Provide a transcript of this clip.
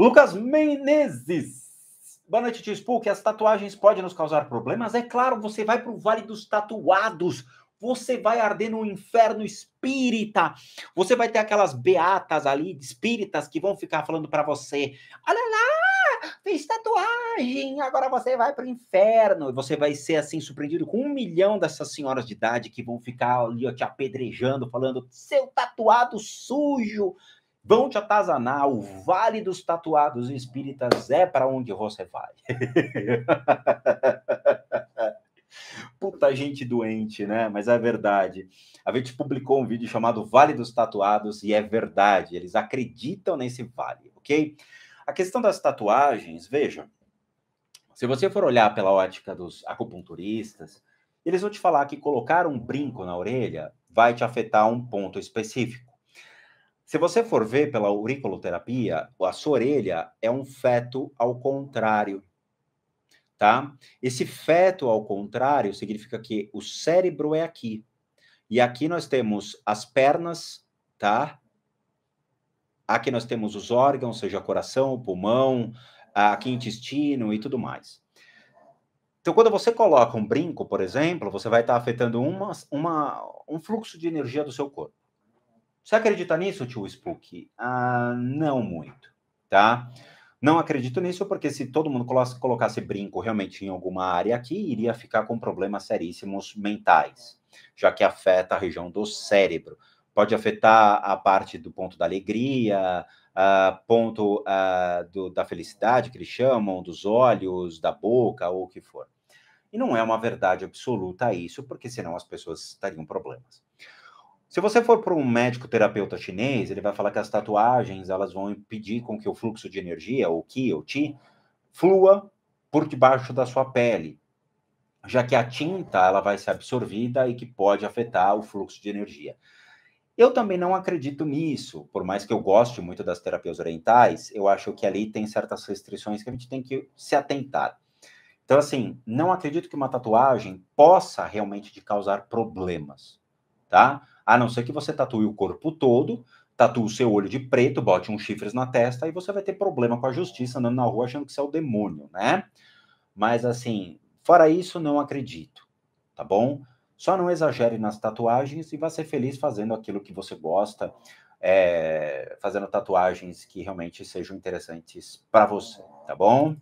Lucas Menezes. Boa noite, Tio Spook. As tatuagens podem nos causar problemas? É claro, você vai para o Vale dos Tatuados. Você vai arder no inferno espírita. Você vai ter aquelas beatas ali, espíritas, que vão ficar falando para você: Olha lá, fez tatuagem, agora você vai para o inferno. E você vai ser assim, surpreendido com um milhão dessas senhoras de idade que vão ficar ali ó, te apedrejando, falando: Seu tatuado sujo Vão te atazanar, o vale dos tatuados espíritas é para onde você vai. Puta gente doente, né? Mas é verdade. A gente publicou um vídeo chamado Vale dos Tatuados e é verdade, eles acreditam nesse vale, ok? A questão das tatuagens, veja, se você for olhar pela ótica dos acupunturistas, eles vão te falar que colocar um brinco na orelha vai te afetar um ponto específico. Se você for ver pela auriculoterapia, a sua orelha é um feto ao contrário, tá? Esse feto ao contrário significa que o cérebro é aqui. E aqui nós temos as pernas, tá? Aqui nós temos os órgãos, seja coração, pulmão, ah, aqui intestino e tudo mais. Então, quando você coloca um brinco, por exemplo, você vai estar afetando uma, uma, um fluxo de energia do seu corpo. Você acredita nisso, tio Spook? Ah, não muito, tá? Não acredito nisso, porque se todo mundo colocasse brinco realmente em alguma área aqui, iria ficar com problemas seríssimos mentais, já que afeta a região do cérebro. Pode afetar a parte do ponto da alegria, a ponto a, do, da felicidade, que eles chamam, dos olhos, da boca, ou o que for. E não é uma verdade absoluta isso, porque senão as pessoas teriam problemas. Se você for para um médico terapeuta chinês, ele vai falar que as tatuagens elas vão impedir com que o fluxo de energia, ou qi, ou ti, flua por debaixo da sua pele, já que a tinta ela vai ser absorvida e que pode afetar o fluxo de energia. Eu também não acredito nisso, por mais que eu goste muito das terapias orientais, eu acho que ali tem certas restrições que a gente tem que se atentar. Então, assim, não acredito que uma tatuagem possa realmente te causar problemas, tá? A não ser que você tatue o corpo todo, tatue o seu olho de preto, bote um chifres na testa, e você vai ter problema com a justiça andando na rua achando que você é o demônio, né? Mas assim, fora isso, não acredito, tá bom? Só não exagere nas tatuagens e vá ser feliz fazendo aquilo que você gosta, é, fazendo tatuagens que realmente sejam interessantes para você, tá bom?